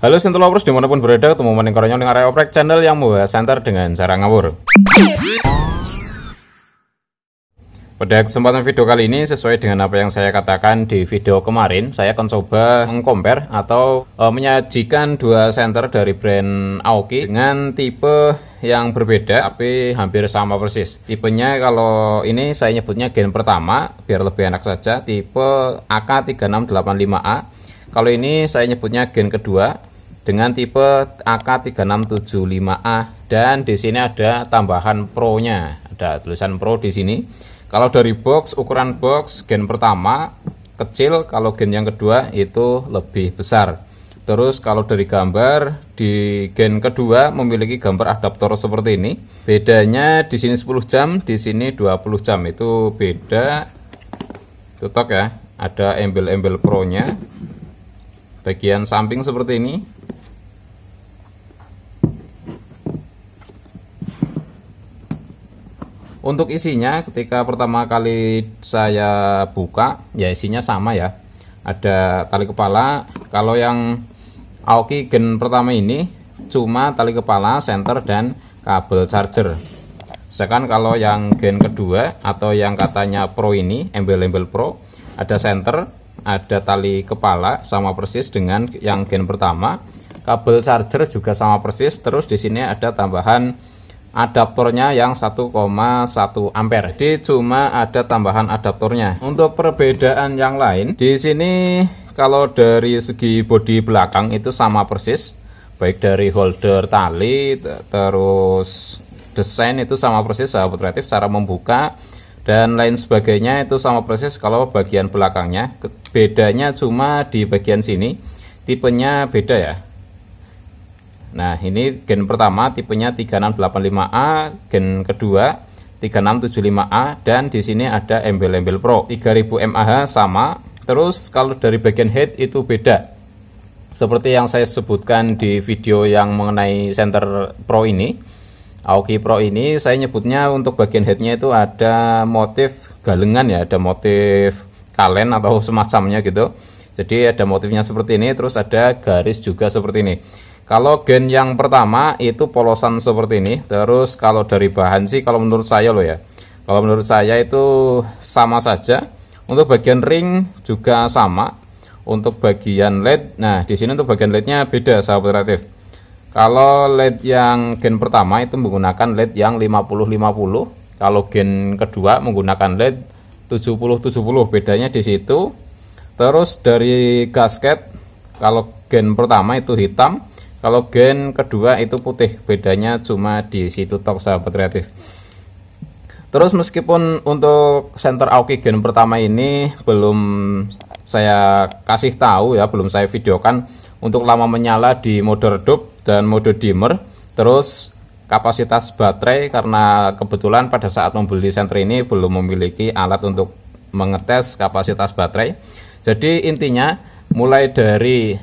Halo Sentul Lovers dimanapun berada ketemu maning koronyo dengan Area Oprek Channel yang membahas senter dengan cara ngawur Pada kesempatan video kali ini sesuai dengan apa yang saya katakan di video kemarin Saya akan coba mengcompare atau e, menyajikan dua senter dari brand Aoki Dengan tipe yang berbeda tapi hampir sama persis Tipenya kalau ini saya nyebutnya gen pertama biar lebih enak saja Tipe AK3685A kalau ini saya nyebutnya gen kedua dengan tipe AK3675A dan di sini ada tambahan Pro-nya. Ada tulisan Pro di sini. Kalau dari box ukuran box gen pertama kecil, kalau gen yang kedua itu lebih besar. Terus kalau dari gambar di gen kedua memiliki gambar adaptor seperti ini. Bedanya di sini 10 jam, di sini 20 jam. Itu beda tutok ya. Ada embel-embel pro-nya bagian samping seperti ini Untuk isinya ketika pertama kali saya buka ya isinya sama ya. Ada tali kepala. Kalau yang Aoki Gen pertama ini cuma tali kepala, center dan kabel charger. Sedangkan kalau yang Gen kedua atau yang katanya Pro ini, embel-embel Pro, ada center, ada tali kepala sama persis dengan yang Gen pertama. Kabel charger juga sama persis, terus di sini ada tambahan adaptornya yang 1,1 ampere. Jadi cuma ada tambahan adaptornya. Untuk perbedaan yang lain, di sini kalau dari segi bodi belakang itu sama persis, baik dari holder tali terus desain itu sama persis sahabat kreatif cara membuka dan lain sebagainya itu sama persis kalau bagian belakangnya. Bedanya cuma di bagian sini, tipenya beda ya. Nah, ini gen pertama tipenya 3685A, gen kedua 3675A dan di sini ada embel-embel Pro. 3000 mAh sama. Terus kalau dari bagian head itu beda. Seperti yang saya sebutkan di video yang mengenai center Pro ini. Aoki Pro ini saya nyebutnya untuk bagian headnya itu ada motif galengan ya, ada motif kalen atau semacamnya gitu. Jadi ada motifnya seperti ini, terus ada garis juga seperti ini. Kalau gen yang pertama itu polosan seperti ini. Terus kalau dari bahan sih kalau menurut saya loh ya. Kalau menurut saya itu sama saja. Untuk bagian ring juga sama. Untuk bagian LED, nah di sini untuk bagian LED-nya beda sahabat relatif. Kalau LED yang gen pertama itu menggunakan LED yang 50-50. Kalau gen kedua menggunakan LED 70-70. Bedanya di situ. Terus dari gasket kalau gen pertama itu hitam kalau gen kedua itu putih, bedanya cuma di situ tok sahabat kreatif. Terus meskipun untuk center Aoki gen pertama ini belum saya kasih tahu ya, belum saya videokan untuk lama menyala di mode redup dan mode dimmer. Terus kapasitas baterai karena kebetulan pada saat membeli senter ini belum memiliki alat untuk mengetes kapasitas baterai. Jadi intinya mulai dari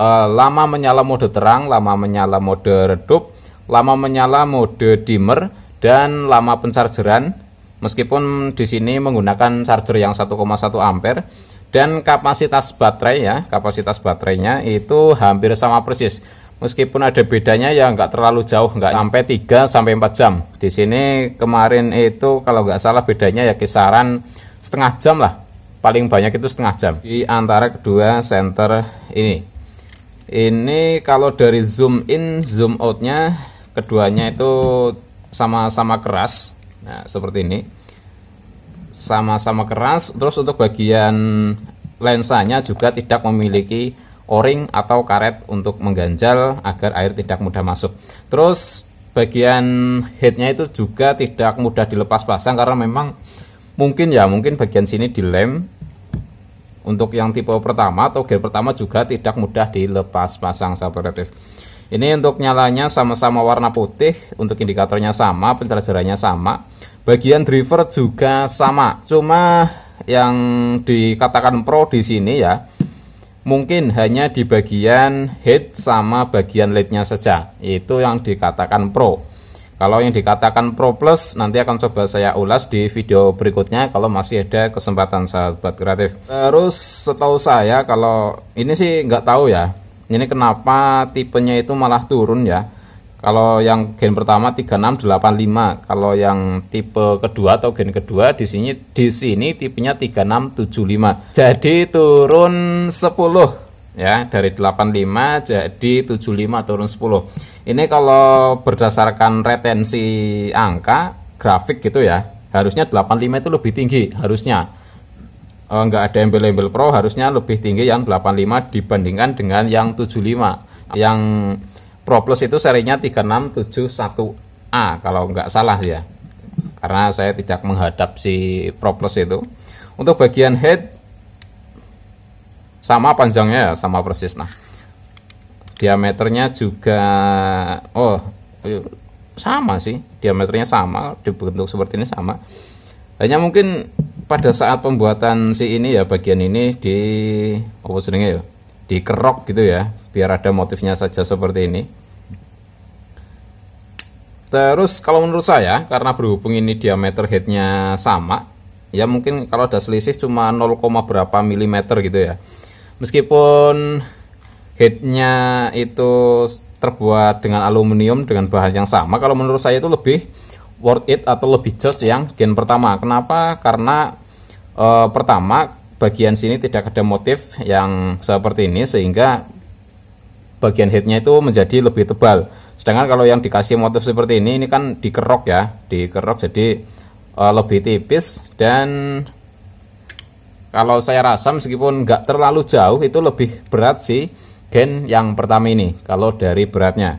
uh, lama menyala mode terang, lama menyala mode redup, lama menyala mode dimmer dan lama penchargeran meskipun di sini menggunakan charger yang 1,1 ampere dan kapasitas baterai ya kapasitas baterainya itu hampir sama persis meskipun ada bedanya ya nggak terlalu jauh nggak sampai 3 sampai 4 jam di sini kemarin itu kalau nggak salah bedanya ya kisaran setengah jam lah paling banyak itu setengah jam di antara kedua center ini ini kalau dari zoom in zoom outnya keduanya itu sama-sama keras nah seperti ini sama-sama keras terus untuk bagian lensanya juga tidak memiliki o-ring atau karet untuk mengganjal agar air tidak mudah masuk terus bagian headnya itu juga tidak mudah dilepas pasang karena memang mungkin ya mungkin bagian sini dilem untuk yang tipe pertama atau gear pertama juga tidak mudah dilepas pasang sahabat redif. Ya, Ini untuk nyalanya sama-sama warna putih, untuk indikatornya sama, pencerjarannya sama. Bagian driver juga sama, cuma yang dikatakan pro di sini ya, mungkin hanya di bagian head sama bagian lednya saja. Itu yang dikatakan pro. Kalau yang dikatakan Pro Plus nanti akan coba saya ulas di video berikutnya kalau masih ada kesempatan sahabat kreatif. Terus setahu saya kalau ini sih nggak tahu ya. Ini kenapa tipenya itu malah turun ya. Kalau yang gen pertama 3685, kalau yang tipe kedua atau gen kedua di sini di sini tipenya 3675. Jadi turun 10 ya dari 85 jadi 75 turun 10. Ini kalau berdasarkan retensi angka grafik gitu ya, harusnya 85 itu lebih tinggi harusnya. Enggak eh, ada embel-embel pro harusnya lebih tinggi yang 85 dibandingkan dengan yang 75. Yang pro plus itu serinya 3671A kalau enggak salah ya. Karena saya tidak menghadap si pro plus itu. Untuk bagian head sama panjangnya ya, sama persis nah diameternya juga oh iya, sama sih diameternya sama dibentuk seperti ini sama hanya mungkin pada saat pembuatan si ini ya bagian ini di apa sebenarnya ya dikerok gitu ya biar ada motifnya saja seperti ini terus kalau menurut saya karena berhubung ini diameter headnya sama ya mungkin kalau ada selisih cuma 0, berapa milimeter gitu ya meskipun headnya itu terbuat dengan aluminium dengan bahan yang sama kalau menurut saya itu lebih worth it atau lebih just yang gen pertama kenapa karena e, pertama bagian sini tidak ada motif yang seperti ini sehingga bagian headnya itu menjadi lebih tebal sedangkan kalau yang dikasih motif seperti ini ini kan dikerok ya dikerok jadi e, lebih tipis dan kalau saya rasa meskipun nggak terlalu jauh itu lebih berat sih gen yang pertama ini kalau dari beratnya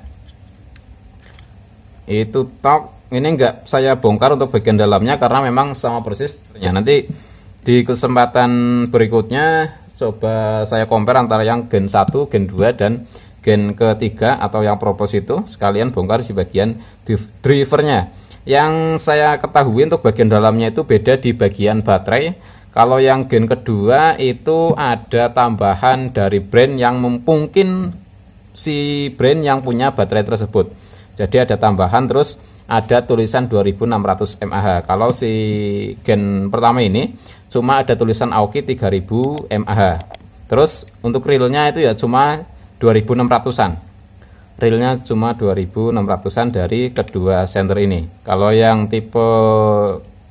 itu tok ini enggak saya bongkar untuk bagian dalamnya karena memang sama persis ya nanti di kesempatan berikutnya coba saya compare antara yang gen 1 gen 2 dan gen ketiga atau yang propos itu sekalian bongkar di bagian drivernya yang saya ketahui untuk bagian dalamnya itu beda di bagian baterai kalau yang gen kedua itu ada tambahan dari brand yang mungkin si brand yang punya baterai tersebut. Jadi ada tambahan terus ada tulisan 2600 mAh. Kalau si gen pertama ini cuma ada tulisan Aoki 3000 mAh. Terus untuk realnya itu ya cuma 2600-an. Realnya cuma 2600-an dari kedua senter ini. Kalau yang tipe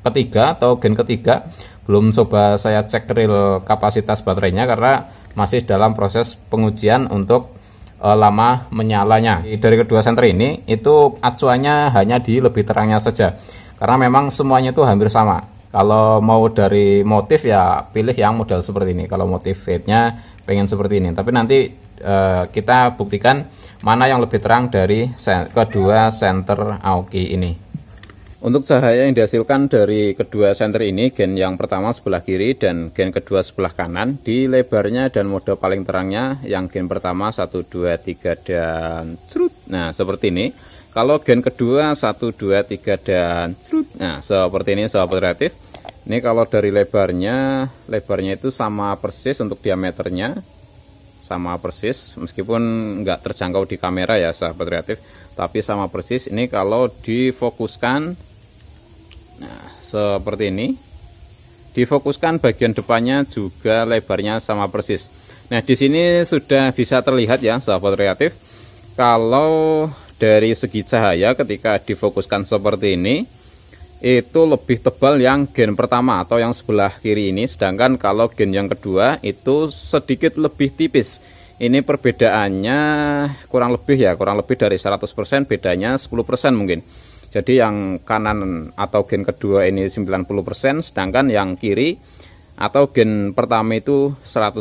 ketiga atau gen ketiga belum coba saya cek real kapasitas baterainya karena masih dalam proses pengujian untuk e, lama menyalanya dari kedua senter ini itu acuannya hanya di lebih terangnya saja karena memang semuanya itu hampir sama kalau mau dari motif ya pilih yang model seperti ini kalau motif fade-nya pengen seperti ini tapi nanti e, kita buktikan mana yang lebih terang dari sen kedua senter Aoki ini untuk cahaya yang dihasilkan dari kedua senter ini, gen yang pertama sebelah kiri dan gen kedua sebelah kanan, di lebarnya dan mode paling terangnya, yang gen pertama 1, 2, 3, dan trut. Nah, seperti ini. Kalau gen kedua 1, 2, 3, dan trut. Nah, seperti ini, sahabat kreatif. Ini kalau dari lebarnya, lebarnya itu sama persis untuk diameternya sama persis meskipun nggak terjangkau di kamera ya sahabat kreatif tapi sama persis ini kalau difokuskan nah seperti ini difokuskan bagian depannya juga lebarnya sama persis nah di sini sudah bisa terlihat ya sahabat kreatif kalau dari segi cahaya ketika difokuskan seperti ini itu lebih tebal yang gen pertama atau yang sebelah kiri ini sedangkan kalau gen yang kedua itu sedikit lebih tipis ini perbedaannya kurang lebih ya kurang lebih dari 100% bedanya 10% mungkin jadi yang kanan atau gen kedua ini 90% sedangkan yang kiri atau gen pertama itu 100%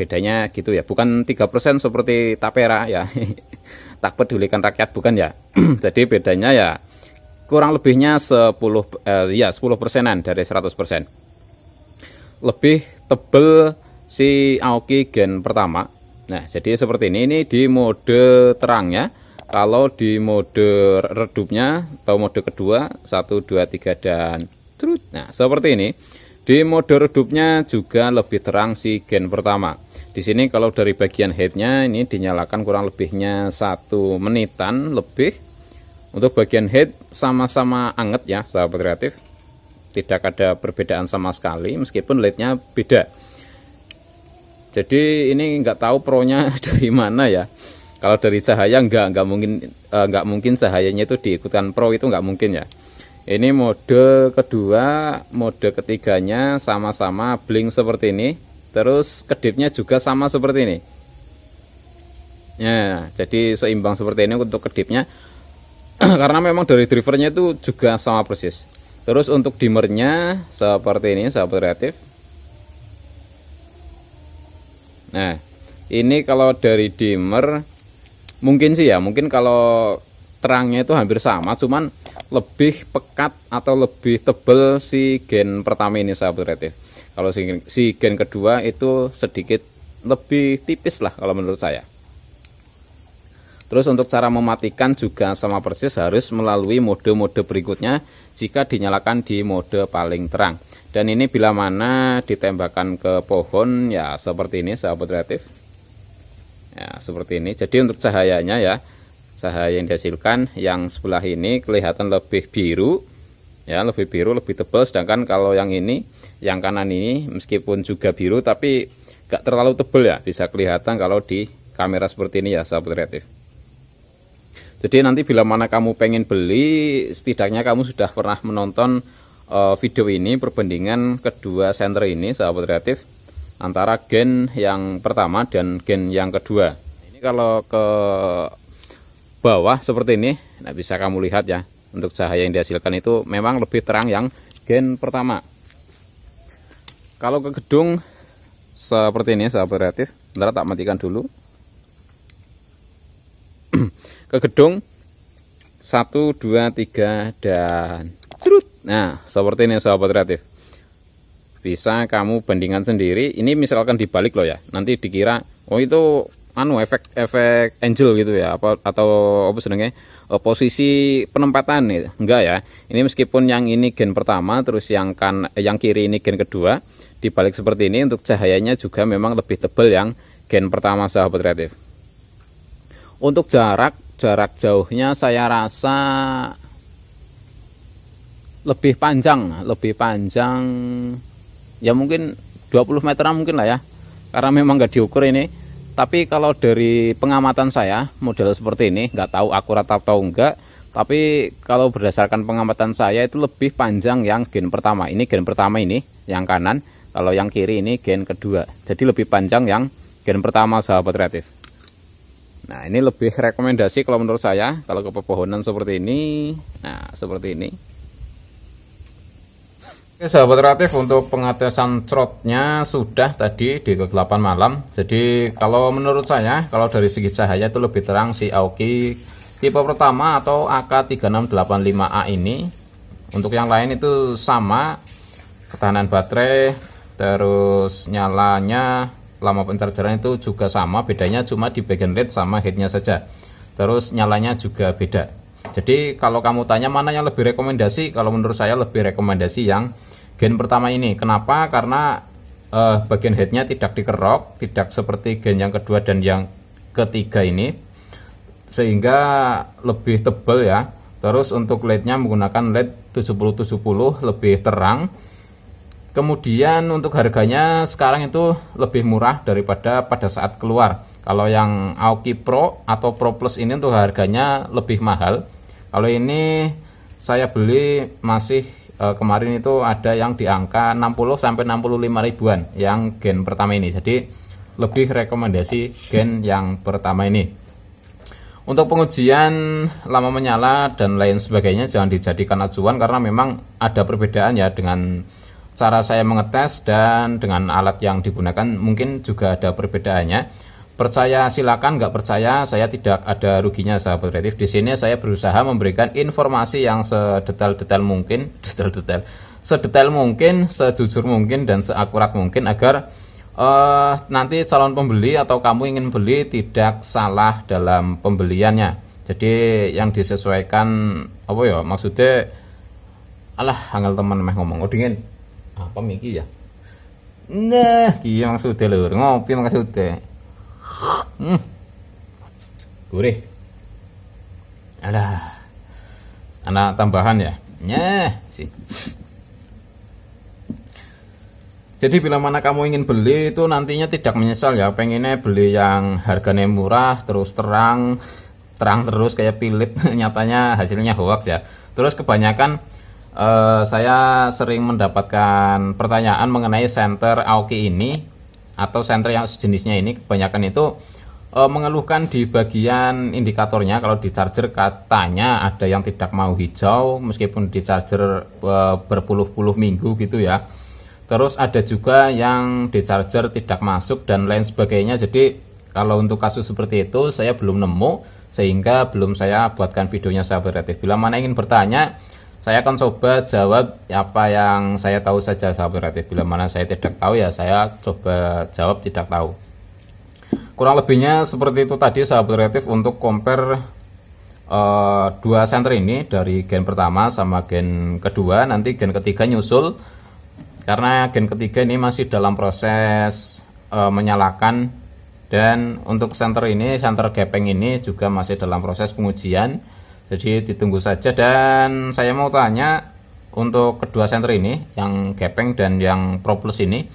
bedanya gitu ya bukan 3% seperti tapera ya tak pedulikan rakyat bukan ya jadi bedanya ya kurang lebihnya 10 eh, ya 10 persenan dari 100 persen lebih tebel si Aoki Gen pertama nah jadi seperti ini ini di mode terang ya kalau di mode redupnya atau mode kedua 1 2 3 dan truth nah seperti ini di mode redupnya juga lebih terang si Gen pertama di sini kalau dari bagian headnya ini dinyalakan kurang lebihnya satu menitan lebih untuk bagian head sama-sama anget ya sahabat kreatif. Tidak ada perbedaan sama sekali meskipun lightnya beda. Jadi ini nggak tahu pro-nya dari mana ya. Kalau dari cahaya nggak nggak mungkin eh, nggak mungkin cahayanya itu diikutkan pro itu nggak mungkin ya. Ini mode kedua, mode ketiganya sama-sama bling seperti ini. Terus kedipnya juga sama seperti ini. Ya, jadi seimbang seperti ini untuk kedipnya. karena memang dari drivernya itu juga sama persis terus untuk dimernya seperti ini sahabat kreatif nah ini kalau dari dimmer mungkin sih ya mungkin kalau terangnya itu hampir sama cuman lebih pekat atau lebih tebel si gen pertama ini sahabat kreatif kalau si gen kedua itu sedikit lebih tipis lah kalau menurut saya Terus untuk cara mematikan juga sama persis harus melalui mode-mode berikutnya jika dinyalakan di mode paling terang. Dan ini bila mana ditembakkan ke pohon ya seperti ini sahabat kreatif. Ya, seperti ini. Jadi untuk cahayanya ya cahaya yang dihasilkan yang sebelah ini kelihatan lebih biru ya lebih biru lebih tebal sedangkan kalau yang ini yang kanan ini meskipun juga biru tapi gak terlalu tebal ya bisa kelihatan kalau di kamera seperti ini ya sahabat kreatif jadi nanti bila mana kamu pengen beli setidaknya kamu sudah pernah menonton uh, video ini perbandingan kedua senter ini sahabat kreatif antara gen yang pertama dan gen yang kedua ini kalau ke bawah seperti ini nah bisa kamu lihat ya untuk cahaya yang dihasilkan itu memang lebih terang yang gen pertama kalau ke gedung seperti ini sahabat kreatif ntar tak matikan dulu ke gedung satu dua tiga dan cerut nah seperti ini sahabat kreatif bisa kamu bandingkan sendiri ini misalkan dibalik loh ya nanti dikira oh itu anu efek efek angel gitu ya apa atau apa sebenarnya eh, posisi penempatan nih enggak ya ini meskipun yang ini gen pertama terus yang kan yang kiri ini gen kedua dibalik seperti ini untuk cahayanya juga memang lebih tebal yang gen pertama sahabat kreatif untuk jarak jarak jauhnya saya rasa lebih panjang, lebih panjang ya mungkin 20 meter mungkin lah ya. Karena memang nggak diukur ini. Tapi kalau dari pengamatan saya model seperti ini nggak tahu akurat atau enggak. Tapi kalau berdasarkan pengamatan saya itu lebih panjang yang gen pertama. Ini gen pertama ini yang kanan. Kalau yang kiri ini gen kedua. Jadi lebih panjang yang gen pertama sahabat kreatif. Nah ini lebih rekomendasi kalau menurut saya kalau ke pepohonan seperti ini, nah seperti ini. Oke sahabat relatif untuk pengetesan trotnya sudah tadi di ke delapan malam. Jadi kalau menurut saya kalau dari segi cahaya itu lebih terang si Aoki tipe pertama atau AK3685A ini. Untuk yang lain itu sama ketahanan baterai terus nyalanya lama pencerahan itu juga sama bedanya cuma di bagian LED sama headnya saja terus nyalanya juga beda jadi kalau kamu tanya mana yang lebih rekomendasi kalau menurut saya lebih rekomendasi yang gen pertama ini kenapa karena eh, bagian headnya tidak dikerok tidak seperti gen yang kedua dan yang ketiga ini sehingga lebih tebal ya terus untuk LED nya menggunakan LED 7070 lebih terang Kemudian untuk harganya sekarang itu lebih murah daripada pada saat keluar. Kalau yang Aoki Pro atau Pro Plus ini untuk harganya lebih mahal. Kalau ini saya beli masih eh, kemarin itu ada yang di angka 60 sampai 65 ribuan yang gen pertama ini. Jadi lebih rekomendasi gen yang pertama ini. Untuk pengujian lama menyala dan lain sebagainya jangan dijadikan acuan karena memang ada perbedaan ya dengan cara saya mengetes dan dengan alat yang digunakan mungkin juga ada perbedaannya percaya silakan nggak percaya saya tidak ada ruginya sahabat kreatif di sini saya berusaha memberikan informasi yang sedetail-detail mungkin detail-detail sedetail mungkin sejujur mungkin dan seakurat mungkin agar uh, nanti calon pembeli atau kamu ingin beli tidak salah dalam pembeliannya jadi yang disesuaikan apa ya maksudnya alah angel teman meh ngomong oh, dingin apa miki ya nah yang sudah lho ngopi sudah hmm gurih alah anak tambahan ya nyeh sih jadi bila mana kamu ingin beli itu nantinya tidak menyesal ya pengennya beli yang harganya murah terus terang terang terus kayak pilih nyatanya hasilnya hoax ya terus kebanyakan Uh, saya sering mendapatkan pertanyaan mengenai center Aoki ini atau center yang sejenisnya ini kebanyakan itu uh, mengeluhkan di bagian indikatornya kalau di charger katanya ada yang tidak mau hijau meskipun di charger uh, berpuluh-puluh minggu gitu ya terus ada juga yang di charger tidak masuk dan lain sebagainya jadi kalau untuk kasus seperti itu saya belum nemu sehingga belum saya buatkan videonya sahabat relatif bila mana ingin bertanya saya akan coba jawab apa yang saya tahu saja sahabat kreatif bila mana saya tidak tahu ya saya coba jawab tidak tahu kurang lebihnya seperti itu tadi sahabat kreatif untuk compare uh, dua center ini dari gen pertama sama gen kedua nanti gen ketiga nyusul karena gen ketiga ini masih dalam proses uh, menyalakan dan untuk center ini center gepeng ini juga masih dalam proses pengujian jadi ditunggu saja dan saya mau tanya untuk kedua senter ini yang gepeng dan yang plus ini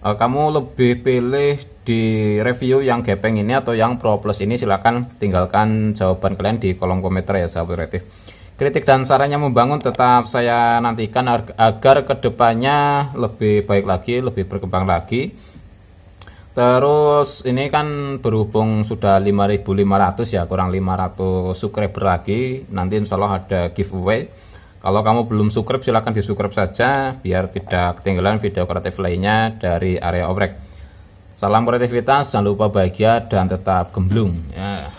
uh, kamu lebih pilih di review yang gepeng ini atau yang plus ini silahkan tinggalkan jawaban kalian di kolom komentar ya sahabat kreatif kritik dan sarannya membangun tetap saya nantikan agar kedepannya lebih baik lagi, lebih berkembang lagi. Terus ini kan berhubung sudah 5500 ya kurang 500 subscriber lagi nanti insya Allah ada giveaway kalau kamu belum subscribe silahkan di subscribe saja biar tidak ketinggalan video kreatif lainnya dari area oprek salam kreativitas jangan lupa bahagia dan tetap gemblung ya.